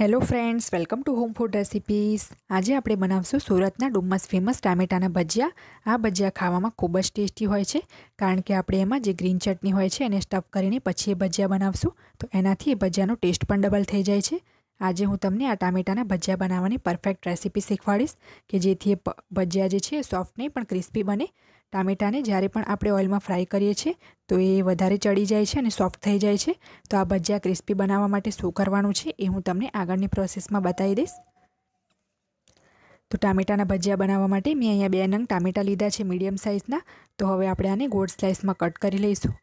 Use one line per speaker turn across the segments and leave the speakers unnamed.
hello friends welcome to home food recipes આજે આપણે બનાવશું સુરતના ડુમ્મસ ફેમસ ટામેટાના ભજીયા આ ભજીયા ખાવામાં ખૂબ જ ટેસ્ટી હોય છે કારણ કે આપણે એમાં જે ગ્રીન ચટણી હોય છે એને સ્ટફ કરીને પછી એ ભજીયા બનાવશું તો એનાથી એ ભજીયાનો ટેસ્ટ પણ ડબલ થઈ જાય છે આજે હું તમને આ ટામેટાના ભજીયા બનાવવાની પરફેક્ટ રેસીપી શીખવાડીશ કે જેથી એ ભજીયા જે છે સોફ્ટ નહીં પણ ક્રિસ્પી બને ટામેટાને જ્યારે પણ આપણે ઓઇલમાં ફ્રાય કરીએ છીએ તો એ વધારે ચડી જાય છે અને સોફ્ટ થઈ જાય છે તો આ ભજીયા ક્રિસ્પી બનાવવા માટે શું કરવાનું છે એ હું તમને આગળની પ્રોસેસમાં બતાવી દઈશ તો ટામેટાના ભજીયા બનાવવા માટે મેં અહીંયા બે નંગ ટામેટા લીધા છે મીડિયમ સાઇઝના તો હવે આપણે આને ગોળ સ્લાઇસમાં કટ કરી લઈશું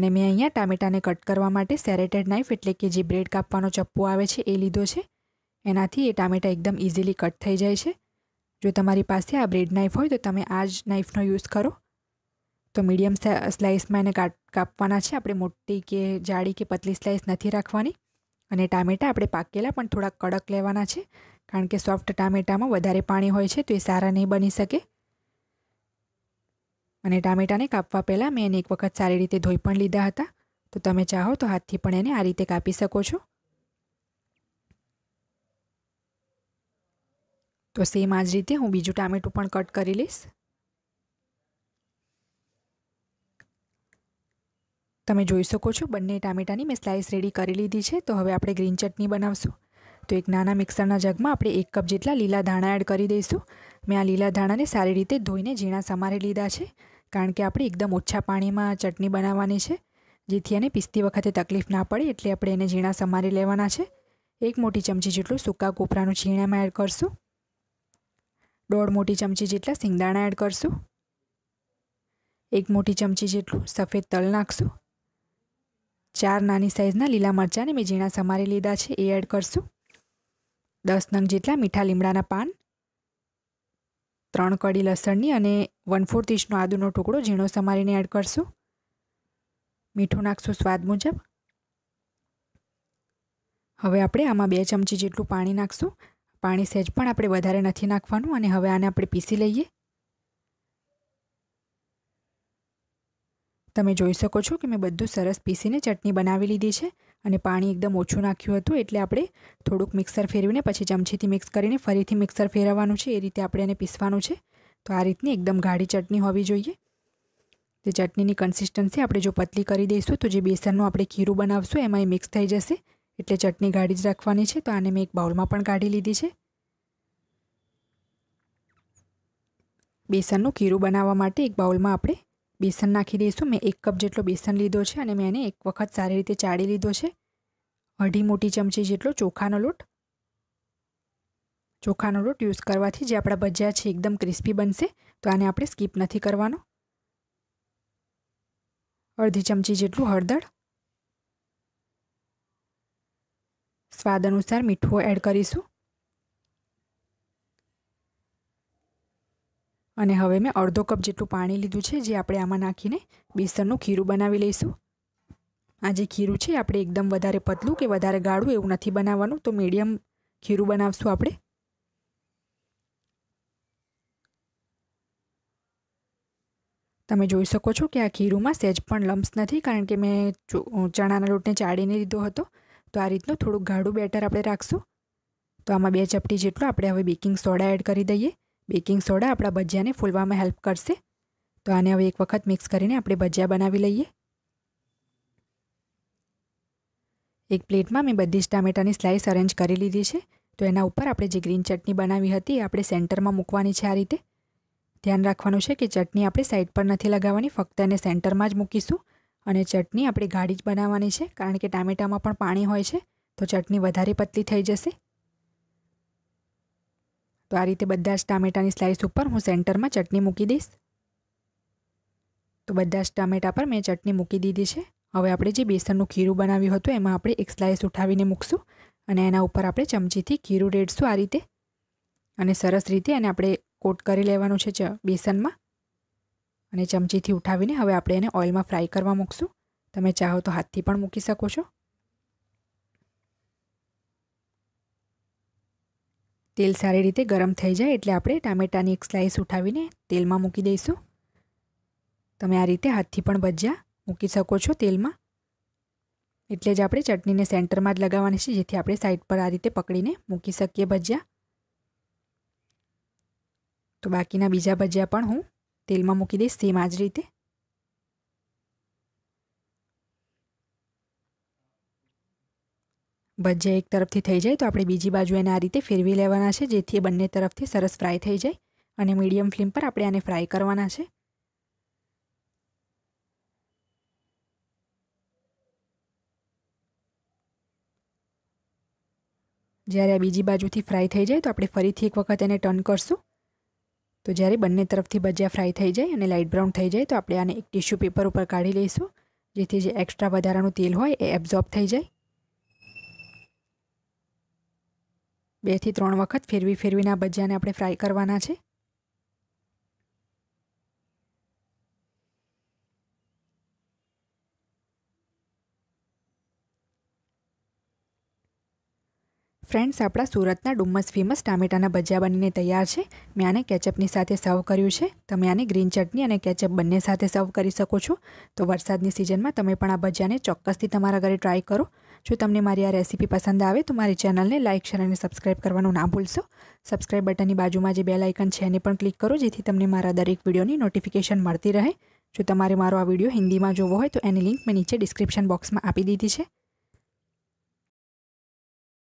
અને મેં અહીંયા ટામેટાને કટ કરવા માટે સેરેટેડ નાઇફ એટલે કે જે બ્રેડ કાપવાનો ચપ્પો આવે છે એ લીધો છે એનાથી એ ટામેટા એકદમ ઇઝીલી કટ થઈ જાય છે જો તમારી પાસે આ બ્રેડ નાઇફ હોય તો તમે આ જ નાઇફનો યુઝ કરો તો મીડિયમ સ્લાઇસમાં એને કાપવાના છે આપણે મોટી કે જાડી કે પતલી સ્લાઇસ નથી રાખવાની અને ટામેટા આપણે પાકેલા પણ થોડા કડક લેવાના છે કારણ કે સોફ્ટ ટામેટામાં વધારે પાણી હોય છે તો એ સારા નહીં બની શકે અને ટામેટાને કાપવા પહેલાં મેં એને એક વખત સારી રીતે ધોઈ પણ લીધા હતા તો તમે ચાહો તો હાથથી પણ એને આ રીતે કાપી શકો છો તો સેમ આ જ રીતે હું બીજું ટામેટું પણ કટ કરી લઈશ તમે જોઈ શકો છો બંને ટામેટાની મેં સ્લાઇસ રેડી કરી લીધી છે તો હવે આપણે ગ્રીન ચટણી બનાવશું તો એક નાના મિક્સરના જગમાં આપણે એક કપ જેટલા લીલા ધાણા એડ કરી દઈશું મેં આ લીલા ધાણાને સારી રીતે ધોઈને ઝીણા સમારી લીધા છે કારણ કે આપણે એકદમ ઓછા પાણીમાં ચટણી બનાવવાની છે જેથી એને પીસતી વખતે તકલીફ ના પડે એટલે આપણે એને ઝીણા સમારી લેવાના છે એક મોટી ચમચી જેટલું સૂકા કોપરાનું છીણામાં એડ કરશું દોઢ મોટી ચમચી જેટલા સિંગદાણા એડ કરશું એક મોટી ચમચી જેટલું સફેદ તલ નાખશું ચાર નાની સાઇઝના લીલા મરચાંને મેં ઝીણા સમારી લીધા છે એ એડ કરશું દસ નંગ જેટલા મીઠા લીમડાના પાન ત્રણ કડી લસણની અને વન ફોર્થ ઇંચનો આદુનો ટુકડો ઝીણો સમારીને એડ કરશું મીઠું નાખશું સ્વાદ મુજબ હવે આપણે આમાં બે ચમચી જેટલું પાણી નાખશું પાણી સહેજ પણ આપણે વધારે નથી નાખવાનું અને હવે આને આપણે પીસી લઈએ તમે જોઈ શકો છો કે મેં બધું સરસ પીસીને ચટણી બનાવી લીધી છે અને પાણી એકદમ ઓછું નાખ્યું હતું એટલે આપણે થોડુંક મિક્સર ફેરવીને પછી ચમચીથી મિક્સ કરીને ફરીથી મિક્સર ફેરવવાનું છે એ રીતે આપણે એને પીસવાનું છે તો આ રીતની એકદમ ગાઢી ચટણી હોવી જોઈએ તે ચટણીની કન્સિસ્ટન્સી આપણે જો પતલી કરી દઈશું તો જે બેસનનું આપણે ખીરું બનાવશું એમાં એ મિક્સ થઈ જશે એટલે ચટણી ગાઢી જ રાખવાની છે તો આને મેં એક બાઉલમાં પણ કાઢી લીધી છે બેસનનું ખીરું બનાવવા માટે એક બાઉલમાં આપણે બેસન નાખી દઈશું મેં એક કપ જેટલો બેસન લીધો છે અને મેં એને એક વખત સારી રીતે ચાળી લીધો છે અઢી મોટી ચમચી જેટલો ચોખાનો લોટ ચોખાનો લોટ યુઝ કરવાથી જે આપણા ભજીયા છે એકદમ ક્રિસ્પી બનશે તો આને આપણે સ્કીપ નથી કરવાનો અડધી ચમચી જેટલું હળદર સ્વાદ અનુસાર મીઠું એડ કરીશું અને હવે મેં અડધો કપ જેટલું પાણી લીધું છે જે આપણે આમાં નાખીને બેસનનું ખીરું બનાવી લઈશું આ જે ખીરું છે આપણે એકદમ વધારે પતલું કે વધારે ગાળું એવું નથી બનાવવાનું તો મીડિયમ ખીરું બનાવશું આપણે તમે જોઈ શકો છો કે આ ખીરુંમાં સહેજ પણ લમ્સ નથી કારણ કે મેં ચણાના લોટને ચાળીને લીધો હતો તો આ રીતનું થોડુંક ગાઢું બેટર આપણે રાખશું તો આમાં બે ચપટી જેટલું આપણે હવે બેકિંગ સોડા એડ કરી દઈએ બેકિંગ સોડા આપણા ભજીયાને ફૂલવામાં હેલ્પ કરશે તો આને હવે એક વખત મિક્સ કરીને આપણે ભજીયા બનાવી લઈએ એક પ્લેટમાં મેં બધી જ ટામેટાની સ્લાઇસ અરેન્જ કરી લીધી છે તો એના ઉપર આપણે જે ગ્રીન ચટણી બનાવી હતી એ આપણે સેન્ટરમાં મૂકવાની છે આ રીતે ધ્યાન રાખવાનું છે કે ચટણી આપણે સાઈડ પર નથી લગાવવાની ફક્ત એને સેન્ટરમાં જ મૂકીશું અને ચટણી આપણે ગાઢી જ બનાવવાની છે કારણ કે ટામેટામાં પણ પાણી હોય છે તો ચટણી વધારે પતલી થઈ જશે તો આ રીતે બધા જ ટામેટાની સ્લાઇસ ઉપર હું સેન્ટરમાં ચટણી મૂકી દઈશ તો બધા જ ટામેટા પર મેં ચટણી મૂકી દીધી છે હવે આપણે જે બેસનનું ખીરું બનાવ્યું હતું એમાં આપણે એક સ્લાઇસ ઉઠાવીને મૂકશું અને એના ઉપર આપણે ચમચીથી ખીરું રેડશું આ રીતે અને સરસ રીતે એને આપણે કોટ કરી લેવાનું છે બેસનમાં અને ચમચીથી ઉઠાવીને હવે આપણે એને ઓઇલમાં ફ્રાય કરવા મૂકશું તમે ચાહો તો હાથથી પણ મૂકી શકો છો તેલ સારી રીતે ગરમ થઈ જાય એટલે આપણે ટામેટાની એક સ્લાઇસ ઉઠાવીને તેલમાં મૂકી દઈશું તમે આ રીતે હાથથી પણ ભજીયા મૂકી શકો છો તેલમાં એટલે જ આપણે ચટણીને સેન્ટરમાં જ લગાવવાની છે જેથી આપણે સાઈડ પર આ રીતે પકડીને મૂકી શકીએ ભજીયા તો બાકીના બીજા ભજીયા પણ હું તેલમાં મૂકી દઈશ સેમ આ જ રીતે ભજીયા એક તરફથી થઈ જાય તો આપણે બીજી બાજુ એને આ રીતે ફેરવી લેવાના છે જેથી એ બંને તરફથી સરસ ફ્રાય થઈ જાય અને મીડિયમ ફ્લેમ પર આપણે આને ફ્રાય કરવાના છે જ્યારે આ બીજી બાજુથી ફ્રાય થઈ જાય તો આપણે ફરીથી એક વખત એને ટર્ન કરશું તો જ્યારે બંને તરફથી ભજીયા ફ્રાય થઈ જાય અને લાઇટ બ્રાઉન થઈ જાય તો આપણે આને એક ટિશ્યુ પેપર ઉપર કાઢી લઈશું જેથી જે એક્સ્ટ્રા વધારાનું તેલ હોય એ એબ્ઝોર્બ થઈ જાય બેથી ત્રણ વખત ફેરવી ફેરવીને આ ભજીયાને આપણે ફ્રાય કરવાના છે ફ્રેન્ડ્સ આપણા સુરતના ડુમ્મસ ફેમસ ટામેટાના ભજીયા બનીને તૈયાર છે મેં આને કેચઅપની સાથે સર્વ કર્યું છે તમે આને ગ્રીન ચટની અને કેચઅપ બંને સાથે સર્વ કરી શકો છો તો વરસાદની સિઝનમાં તમે પણ આ ભજીયાને ચોક્કસથી તમારા ઘરે ટ્રાય કરો જો તમને મારી આ રેસીપી પસંદ આવે તો મારી ચેનલને લાઇક શેર અને સબસ્ક્રાઇબ કરવાનું ના ભૂલશો સબસ્ક્રાઇબ બટનની બાજુમાં જે બેલ આઇકન છે એને પણ ક્લિક કરો જેથી તમને મારા દરેક વિડીયોની નોટિફિકેશન મળતી રહે જો તમારે મારો આ વિડીયો હિન્દીમાં જોવો હોય તો એની લિંક મેં નીચે ડિસ્ક્રિપ્શન બોક્સમાં આપી દીધી છે